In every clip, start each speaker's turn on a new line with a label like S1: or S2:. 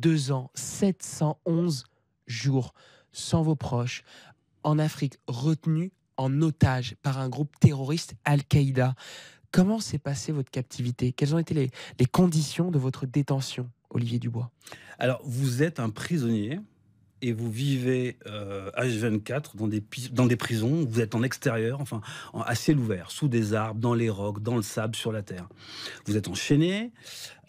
S1: deux ans, 711 jours sans vos proches, en Afrique, retenu en otage par un groupe terroriste Al-Qaïda. Comment s'est passée votre captivité Quelles ont été les, les, conditions de votre détention, Olivier Dubois
S2: Alors, vous êtes un prisonnier et vous vivez euh, H24 dans des, dans des prisons, vous êtes en extérieur, enfin en, à ciel ouvert, sous des arbres, dans les rocs, dans le sable, sur la terre. Vous êtes enchaîné,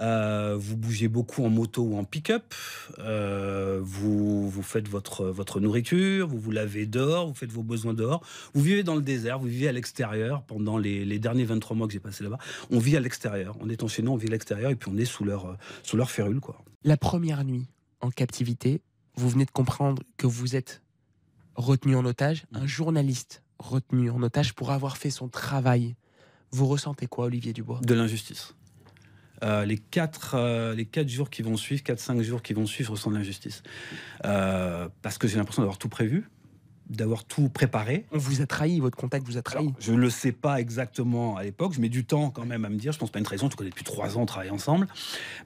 S2: euh, vous bougez beaucoup en moto ou en pick-up, euh, vous, vous faites votre, votre nourriture, vous vous lavez dehors, vous faites vos besoins dehors, vous vivez dans le désert, vous vivez à l'extérieur pendant les, les, derniers 23 mois que j'ai passé là-bas. On vit à l'extérieur, on est enchaîné, on vit à l'extérieur et puis on est sous leur, sous leur férule. Quoi. La première
S1: nuit en captivité, vous venez de comprendre que vous êtes retenu en otage, un journaliste retenu en otage pour avoir fait son travail. Vous ressentez quoi,
S2: Olivier Dubois De l'injustice. Euh, les, quatre, euh, les quatre jours qui vont suivre, quatre cinq jours qui vont suivre, je ressens de l'injustice. Euh, parce que j'ai l'impression d'avoir tout prévu, d'avoir tout préparé. On vous a trahi, votre contact vous a trahi. je ne le sais pas exactement à l'époque, je mets du temps quand même à me dire, je pense pas une raison. en tout cas depuis trois ans on travaille ensemble,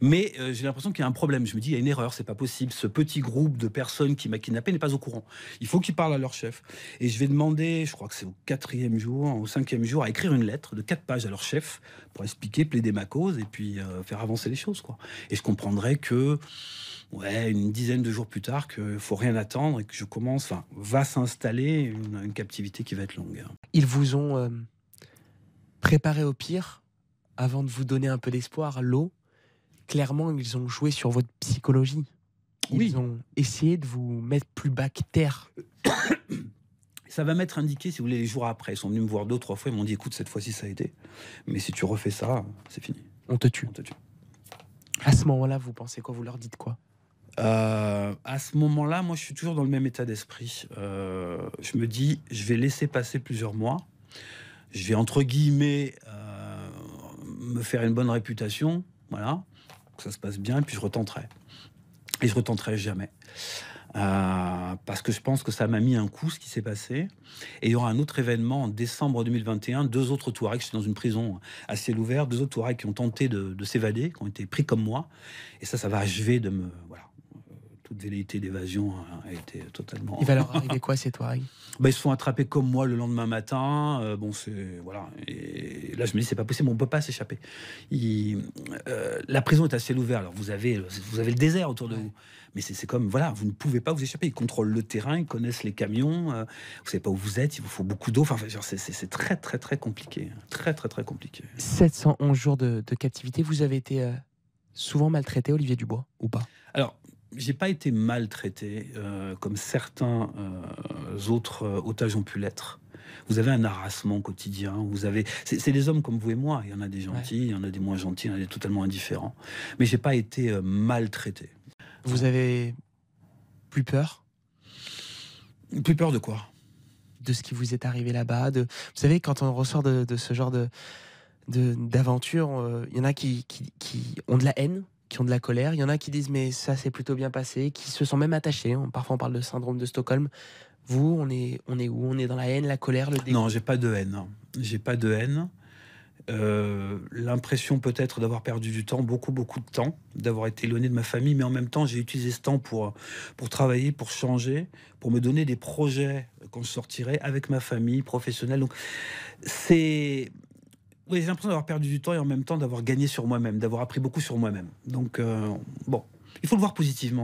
S2: mais euh, j'ai l'impression qu'il y a un problème, je me dis il y a une erreur, c'est pas possible, ce petit groupe de personnes qui m'a kidnappé n'est pas au courant, il faut qu'ils parlent à leur chef. Et je vais demander, je crois que c'est au quatrième jour, au cinquième jour, à écrire une lettre de quatre pages à leur chef pour expliquer, plaider ma cause et puis euh, faire avancer les choses. Quoi. Et je comprendrai que, ouais, une dizaine de jours plus tard, qu'il faut rien attendre et que je commence, enfin, va s'installer installer une, une, captivité qui va être longue.
S1: Ils vous ont euh, préparé au pire avant de vous donner un peu d'espoir, l'eau. Clairement, ils ont joué sur votre psychologie. Ils ont essayé de vous mettre plus bas que terre.
S2: ça va m'être indiqué, si vous voulez, les jours après. Ils sont venus me voir deux, trois fois. Ils m'ont dit, écoute, cette fois-ci, ça a été. Mais si tu refais ça, c'est fini. On te tue. On te tue. À ce moment-là, vous pensez quoi Vous leur dites quoi euh, à ce moment-là, moi, je suis toujours dans le même état d'esprit. Euh, je me dis, je vais laisser passer plusieurs mois. Je vais, entre guillemets, euh, me faire une bonne réputation. Voilà. Que ça se passe bien, et puis je retenterai. Et je retenterai jamais. parce que je pense que ça m'a mis un coup ce qui s'est passé. Et il y aura un autre événement en décembre 2021. Deux autres Touaregs, je suis dans une prison à ciel ouvert, deux autres Touaregs qui ont tenté de, de s'évader, qui ont été pris comme moi. Et ça, ça va achever de me. Voilà toute velléité d'évasion hein, a été totalement. Il va leur arriver
S1: quoi ces Touaregs
S2: bah, Ils se font attraper comme moi le lendemain matin. Euh, bon, c'est voilà. là, je me dis, c'est pas possible, on peut pas s'échapper. Euh, la prison est à ciel ouvert. Alors vous avez, vous avez le désert autour de vous, mais c'est comme voilà, vous ne pouvez pas vous échapper. Ils contrôlent le terrain, ils connaissent les camions. Vous euh, vous savez pas où vous êtes. Il vous faut beaucoup d'eau. Enfin, c'est très très très compliqué, très très très compliqué.
S1: 711 jours de, de captivité. Vous avez été souvent maltraité, Olivier Dubois, ou pas
S2: Alors, j'ai pas été maltraité euh, comme certains euh, autres euh, otages ont pu l'être. Vous avez un harassement quotidien. Vous avez, c'est des hommes comme vous et moi. Il y en a des gentils, il y en a des moins gentils, il y en a des totalement indifférents. Mais j'ai pas été maltraité.
S1: Vous ah. avez plus peur Plus peur de quoi De ce qui vous est arrivé là-bas. De... Vous savez, quand on ressort de, ce genre de d'aventure, il y en a qui, qui ont de la haine qui ont de la colère, il y en a qui disent mais ça s'est plutôt bien passé, qui se sont même attachés. Parfois on parle de syndrome de Stockholm. Vous, on est, on est
S2: où On est dans la haine, la colère, le dégoût Non, j'ai pas de haine. Hein. J'ai pas de haine. Euh, l'impression peut-être d'avoir perdu du temps, beaucoup beaucoup de temps, d'avoir été éloigné de ma famille, mais en même temps j'ai utilisé ce temps pour, pour travailler, pour changer, pour me donner des projets qu'on sortirait avec ma famille professionnelle. Donc c'est j'ai l'impression d'avoir perdu du temps et en même temps d'avoir gagné sur moi-même, d'avoir appris beaucoup sur moi-même. Donc, euh, bon, il faut le voir positivement.